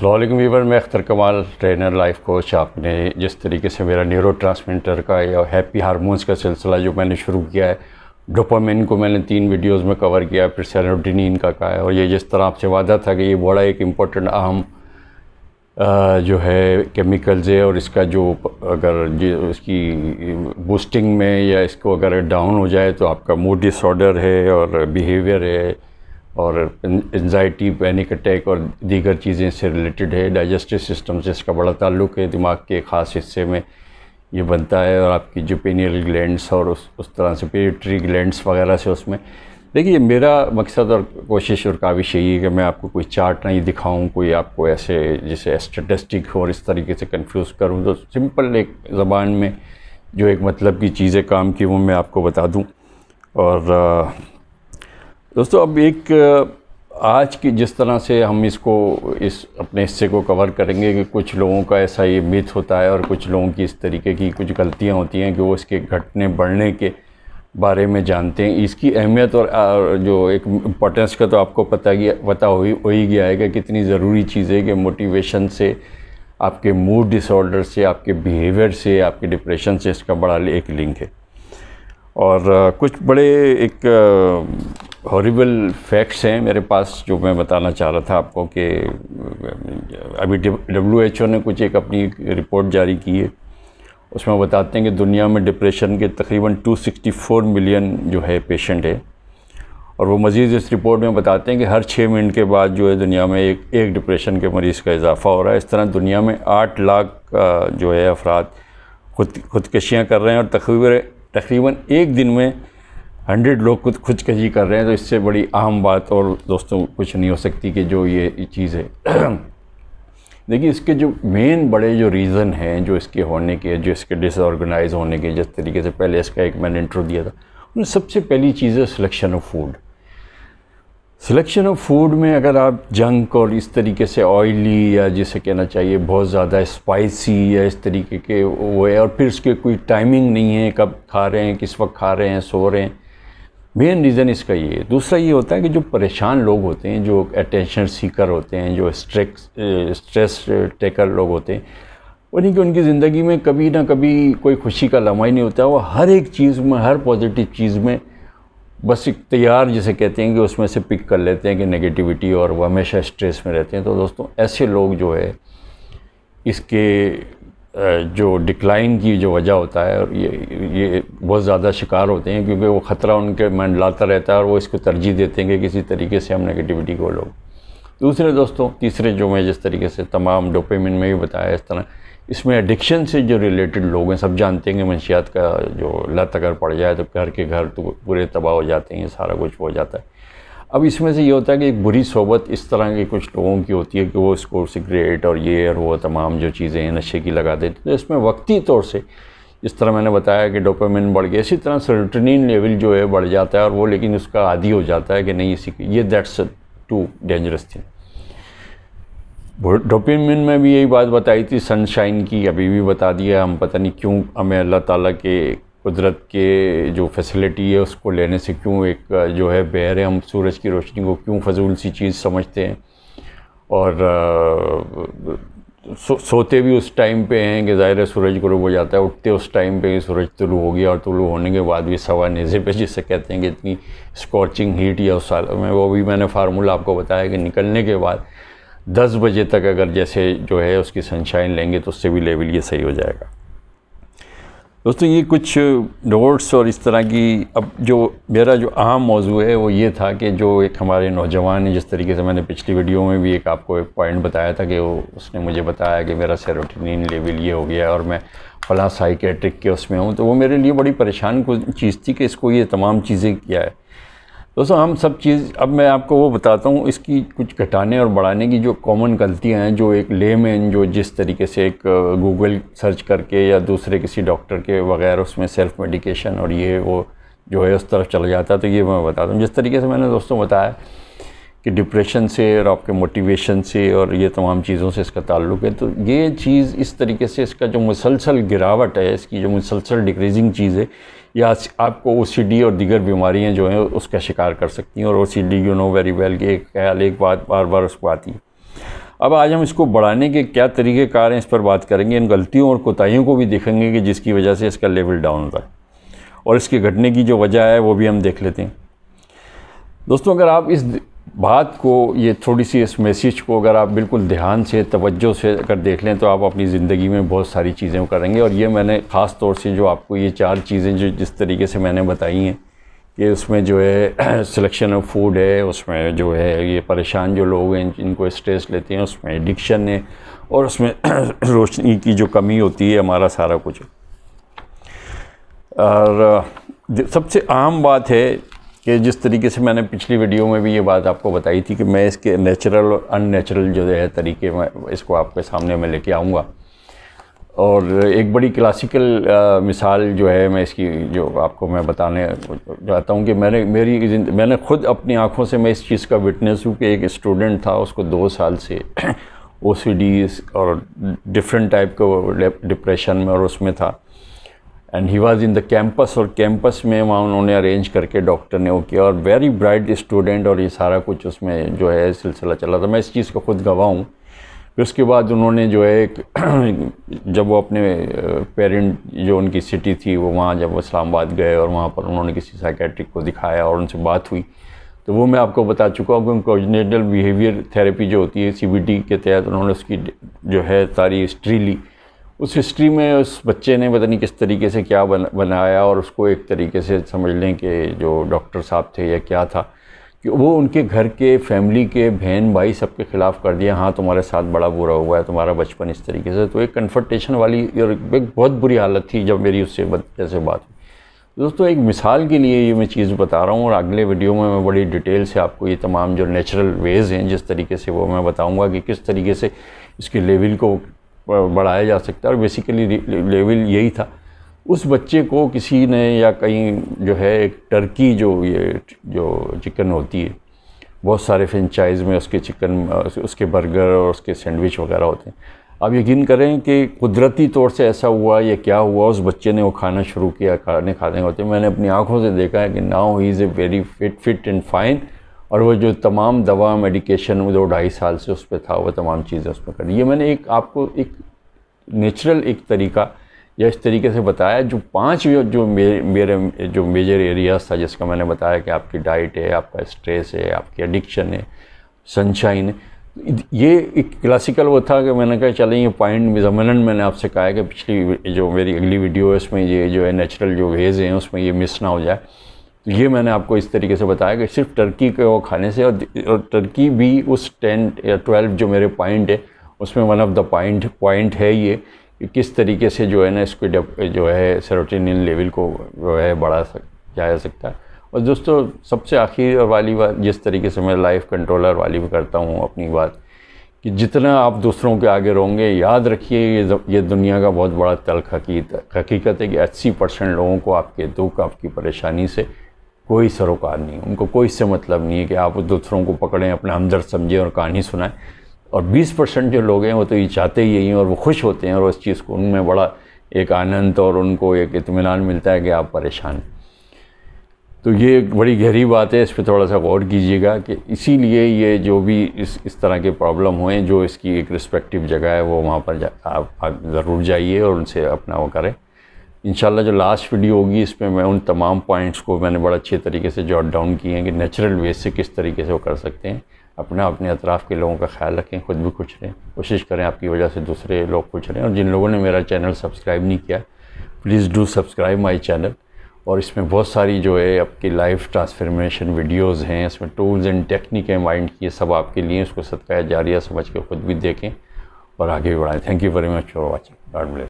अल्लाम वीवर मैं अख्तर कमाल ट्रेनर लाइफ कोच आपने जिस तरीके से मेरा न्यूरो ट्रांसमीटर का या हैप्पी हारमोन्स का सिलसिला जो मैंने शुरू किया है डोपामिन को मैंने तीन वीडियोस में कवर किया फिर सैनोडिन का कहा है और ये जिस तरह आपसे वादा था कि ये बड़ा एक इम्पोर्टेंट अहम जो है केमिकल्स है और इसका जो अगर जो इसकी बूस्टिंग में या इसको अगर डाउन हो जाए तो आपका मूड डिसऑर्डर है और बिहेवियर है और एनजाइटी पैनिक अटैक और दीगर चीज़ें इससे रिलेटेड है डाइजेस्टिव सिस्टम से इसका बड़ा ताल्लुक है दिमाग के ख़ास हिस्से में ये बनता है और आपकी जो पेनियल ग्लैंड्स और उस उस तरह से पेट्री ग्लैंड्स वगैरह से उसमें देखिए मेरा मकसद और कोशिश और काविश यही है कि मैं आपको कोई चार्ट नहीं दिखाऊं कोई आपको ऐसे जैसे स्टेटिस्टिक और इस तरीके से कंफ्यूज करूं तो सिंपल एक ज़बान में जो एक मतलब की चीज़ें काम की वो मैं आपको बता दूं और दोस्तों अब एक आज की जिस तरह से हम इसको इस अपने हिस्से को कवर करेंगे कि कुछ लोगों का ऐसा ये मिथ होता है और कुछ लोगों की इस तरीके की कुछ गलतियां होती हैं कि वो इसके घटने बढ़ने के बारे में जानते हैं इसकी अहमियत और जो एक इम्पोर्टेंस का तो आपको पता गया पता हो ही हो ही गया है कि कितनी ज़रूरी चीज़ है कि मोटिवेशन से आपके मूड डिसऑर्डर से आपके बिहेवियर से आपके डिप्रेशन से इसका बड़ा एक लिंक है और कुछ बड़े एक हॉरीबल फैक्ट्स हैं मेरे पास जो मैं बताना चाह रहा था आपको कि अभी डब्ल्यू एच ओ ने कुछ एक अपनी रिपोर्ट जारी की है उसमें बताते हैं कि दुनिया में डिप्रेशन के तकरीबन 264 मिलियन जो है पेशेंट है और वो मज़ीद इस रिपोर्ट में बताते हैं कि हर छः मिनट के बाद जो है दुनिया में एक एक डिप्रेशन के मरीज़ का इजाफ़ा हो रहा है इस तरह दुनिया में आठ लाख जो है अफराद खुद खुदकशियाँ कर रहे हैं और तकरीबन तकरीबन एक दिन में हंड्रेड लोग खुद खुदकशी कर रहे हैं तो इससे बड़ी अहम बात और दोस्तों कुछ नहीं हो सकती कि जो ये चीज़ है देखिए इसके जो मेन बड़े जो रीज़न हैं जो इसके होने के जो इसके डिसऑर्गेनाइज होने के जिस तरीके से पहले इसका एक मैंने इंटरव्यू दिया था उन सबसे पहली चीज़ है selection of food selection of food में अगर आप जंक और इस तरीके से ऑयली या जिसे कहना चाहिए बहुत ज़्यादा स्पाइसी या इस तरीके के वो है और फिर उसके कोई टाइमिंग नहीं है कब खा रहे हैं किस वक्त खा रहे हैं सो रहे हैं मेन रीज़न इसका ये दूसरा ये होता है कि जो परेशान लोग होते हैं जो अटेंशन सीकर होते हैं जो स्ट्रेस स्ट्रेस टेकर लोग होते हैं उन्हीं की उनकी ज़िंदगी में कभी ना कभी कोई खुशी का लम्हा ही नहीं होता वो हर एक चीज़ में हर पॉजिटिव चीज़ में बस एक तैयार जिसे कहते हैं कि उसमें से पिक कर लेते हैं कि नेगेटिविटी और वो हमेशा स्ट्रेस में रहते हैं तो दोस्तों ऐसे लोग जो है इसके जो डिक्लाइन की जो वजह होता है और ये ये बहुत ज़्यादा शिकार होते हैं क्योंकि वो ख़तरा उनके माइंड लाता रहता है और वो इसको तरजीह देते हैं कि किसी तरीके से हम नेगेटिविटी को लोग दूसरे दोस्तों तीसरे जो मैं जिस तरीके से तमाम डोपेमिन में भी बताया इस तरह इसमें एडिक्शन से जो रिलेटेड लोग हैं सब जानते हैं कि मंशियात का जो लत अगर पड़ जाए तो घर के घर तो पूरे तबाह हो जाते हैं सारा कुछ हो जाता है अब इसमें से ये होता है कि एक बुरी सोबत इस तरह की कुछ लोगों की होती है कि वो इसको सिगरेट और ये और वो तमाम जो चीज़ें हैं नशे की लगा हैं तो इसमें वक्ती तौर से इस तरह मैंने बताया कि डोपामिन बढ़ गया इसी तरह सेरोटोनिन लेवल जो है बढ़ जाता है और वो लेकिन उसका आदि हो जाता है कि नहीं इसी ये that's too dangerous thing doping में भी यही बात बताई थी सनशाइन की अभी भी बता दिया हम पता नहीं क्यों हमें अल्लाह ताला के कुदरत के जो फैसिलिटी है उसको लेने से क्यों एक जो है बहर हम सूरज की रोशनी को क्यों फजूल सी चीज़ समझते हैं और आ, सो, सोते भी उस टाइम पे हैं कि ज़ाहिर है सूरज गुरु हो जाता है उठते उस टाइम पे सूरज तुलू हो गया और तुलू होने के बाद भी सवा नेज़े पे जिससे कहते हैं कि इतनी स्कॉचिंग हीट या उस साल में वो भी मैंने फार्मूला आपको बताया कि निकलने के बाद दस बजे तक अगर जैसे जो है उसकी सनशाइन लेंगे तो उससे भी लेवल ये सही हो जाएगा दोस्तों ये कुछ नोट्स और इस तरह की अब जो मेरा जो अहम मौजू है वो ये था कि जो एक हमारे नौजवान ने जिस तरीके से मैंने पिछली वीडियो में भी एक आपको एक पॉइंट बताया था कि वो उसने मुझे बताया कि मेरा सेरोटिनिन लेवल ये हो गया और मैं फला साइकेट्रिक के उसमें हूँ तो वो मेरे लिए बड़ी परेशान चीज़ थी कि इसको ये तमाम चीज़ें किया है दोस्तों हम सब चीज़ अब मैं आपको वो बताता हूँ इसकी कुछ घटाने और बढ़ाने की जो कॉमन गलतियाँ हैं जो एक लेमैन जो जिस तरीके से एक गूगल सर्च करके या दूसरे किसी डॉक्टर के वगैरह उसमें सेल्फ मेडिकेशन और ये वो जो है उस तरफ चला जाता है तो ये मैं बताता हूँ जिस तरीके से मैंने दोस्तों बताया कि डिप्रेशन से और आपके मोटिवेशन से और ये तमाम चीज़ों से इसका ताल्लुक है तो ये चीज़ इस तरीके से इसका जो मुसलसल गिरावट है इसकी जो मुसलसल डिक्रीजिंग चीज़ है या आपको ओ और दीगर बीमारियाँ जो हैं उसका शिकार कर सकती हैं और O C D you know very well के एक ख्याल एक बात बार बार उसको आती है अब आज हम इसको बढ़ाने के क्या तरीक़ेकार हैं इस पर बात करेंगे इन गलतियों और कोताहीियों को भी देखेंगे कि जिसकी वजह से इसका लेवल डाउन होता है और इसके घटने की जो वजह है वो भी हम देख लेते हैं दोस्तों अगर आप इस बात को ये थोड़ी सी इस मैसेज को अगर आप बिल्कुल ध्यान से तवज्जो से अगर देख लें तो आप अपनी ज़िंदगी में बहुत सारी चीज़ें करेंगे और ये मैंने ख़ास तौर से जो आपको ये चार चीज़ें जो जिस तरीके से मैंने बताई हैं कि उसमें जो है सिलेक्शन ऑफ फूड है उसमें जो है ये परेशान जो लोग हैं जिनको स्ट्रेस लेते हैं उसमें एडिक्शन है और उसमें रोशनी की जो कमी होती है हमारा सारा कुछ और सबसे आम बात है कि जिस तरीके से मैंने पिछली वीडियो में भी ये बात आपको बताई थी कि मैं इसके नेचुरल और अननेचुरल जो है तरीके में इसको आपके सामने में लेके आऊँगा और एक बड़ी क्लासिकल आ, मिसाल जो है मैं इसकी जो आपको मैं बताने चाहता हूँ कि मैंने मेरी मैंने खुद अपनी आँखों से मैं इस चीज़ का विटनेस हूँ कि एक स्टूडेंट था उसको दो साल से ओ और डिफरेंट टाइप का डिप्रेशन में और उसमें था and he was in the campus और कैंपस में वहाँ उन्होंने अरेंज करके डॉक्टर ने वो किया और वेरी ब्राइट स्टूडेंट और ये सारा कुछ उसमें जो है सिलसिला चला था मैं इस चीज़ को खुद गवाह हूँ फिर उसके बाद उन्होंने जो है एक जब वो अपने पेरेंट जो उनकी सिटी थी वो वहाँ जब वो इस्लामाबाद गए और वहाँ पर उन्होंने किसी साइकेट्रिक को दिखाया और उनसे बात हुई तो वो मैं आपको बता चुका हूँ कि उनकोजनेटल बिहेवियर थेरेपी जो होती है सी के तहत उन्होंने उसकी जो है सारी हिस्ट्री ली उस हिस्ट्री में उस बच्चे ने पता नहीं किस तरीके से क्या बनाया और उसको एक तरीके से समझ लें कि जो डॉक्टर साहब थे या क्या था कि वो उनके घर के फैमिली के बहन भाई सब के ख़िलाफ़ कर दिया हाँ तुम्हारे साथ बड़ा बुरा हुआ है तुम्हारा बचपन इस तरीके से तो एक कन्फर्टेशन वाली और एक बहुत बुरी हालत थी जब मेरी उससे जैसे बात हुई दोस्तों एक मिसाल के लिए ये मैं चीज़ बता रहा हूँ और अगले वीडियो में मैं बड़ी डिटेल से आपको ये तमाम जो नेचुरल वेज़ हैं जिस तरीके से वो मैं बताऊँगा कि किस तरीके से इसके लेवल को बढ़ाया जा सकता है और बेसिकली लेवल यही था उस बच्चे को किसी ने या कहीं जो है एक टर्की जो ये जो चिकन होती है बहुत सारे फ्रेंचाइज में उसके चिकन उसके बर्गर और उसके सैंडविच वगैरह होते हैं अब यकीन करें कि कुदरती तौर से ऐसा हुआ या क्या हुआ उस बच्चे ने वो खाना शुरू किया खाने खाने होते मैंने अपनी आँखों से देखा है कि now he is a very fit fit and fine और वो जो तमाम दवा मेडिकेशन दो ढाई साल से उस पर था वो तमाम चीज़ें उसमें करी ये मैंने एक आपको एक नेचुरल एक तरीका या इस तरीके से बताया जो पांच जो मेरे, मेरे जो मेजर एरियाज था जिसका मैंने बताया कि आपकी डाइट है आपका स्ट्रेस है आपकी एडिक्शन है सनशाइन है ये एक क्लासिकल वो था कि मैंने कहा चलें ये पॉइंट जमनन मैंने आपसे कहा है कि पिछली जो मेरी अगली वीडियो है उसमें ये जो है नेचुरल जो वेज हैं उसमें ये मिस ना हो जाए तो ये मैंने आपको इस तरीके से बताया कि सिर्फ टर्की के वो खाने से और, और टर्की भी उस टेन या ट्वेल्व जो मेरे पॉइंट है उसमें one of the point point है ये कि किस तरीके से जो है ना इसको जो है सरोटिन लेवल को जो है बढ़ा सक जाया सकता है और दोस्तों सबसे आखिर वाली बात जिस तरीके से मैं लाइफ कंट्रोलर वाली भी करता हूँ अपनी बात कि जितना आप दूसरों के आगे रहोगे याद रखिए ये ये दुनिया का बहुत बड़ा तलख हकीकत है कि अस्सी परसेंट लोगों को आपके दुख आपकी परेशानी से कोई सरोकार नहीं उनको कोई इससे मतलब नहीं है कि आप दूसरों को पकड़ें अपना हमदर्द समझें और कहानी सुनाएं और 20 परसेंट जो लोग हैं वो तो ये चाहते ही हैं और वो खुश होते हैं और उस चीज़ को उनमें बड़ा एक आनंद और उनको एक इतमान मिलता है कि आप परेशान तो ये एक बड़ी गहरी बात है इस पर थोड़ा सा गौर कीजिएगा कि इसीलिए ये जो भी इस इस तरह के प्रॉब्लम हुए जो इसकी एक रिस्पेक्टिव जगह है वो वहाँ पर जा, आप, आप ज़रूर जाइए और उनसे अपना वो करें इन जो लास्ट वीडियो होगी इसमें मैं उन तमाम पॉइंट्स को मैंने बड़ा अच्छे तरीके से जॉट डाउन किए हैं कि नेचुरल वे से किस तरीके से वो कर सकते हैं अपना अपने अतराफ़ के लोगों का ख्याल रखें खुद भी खुश रहें कोशिश करें आपकी वजह से दूसरे लोग खुश रहें और जिन लोगों ने मेरा चैनल सब्सक्राइब नहीं किया please do subscribe my channel और इसमें बहुत सारी जो है आपकी लाइफ ट्रांसफॉर्मेशन वीडियोस हैं इसमें टूल्स एंड टेक्निक है माइंड की सब आपके लिए उसको सदका जारिया समझ के खुद भी देखें और आगे भी बढ़ाएँ thank you very much for watching God bless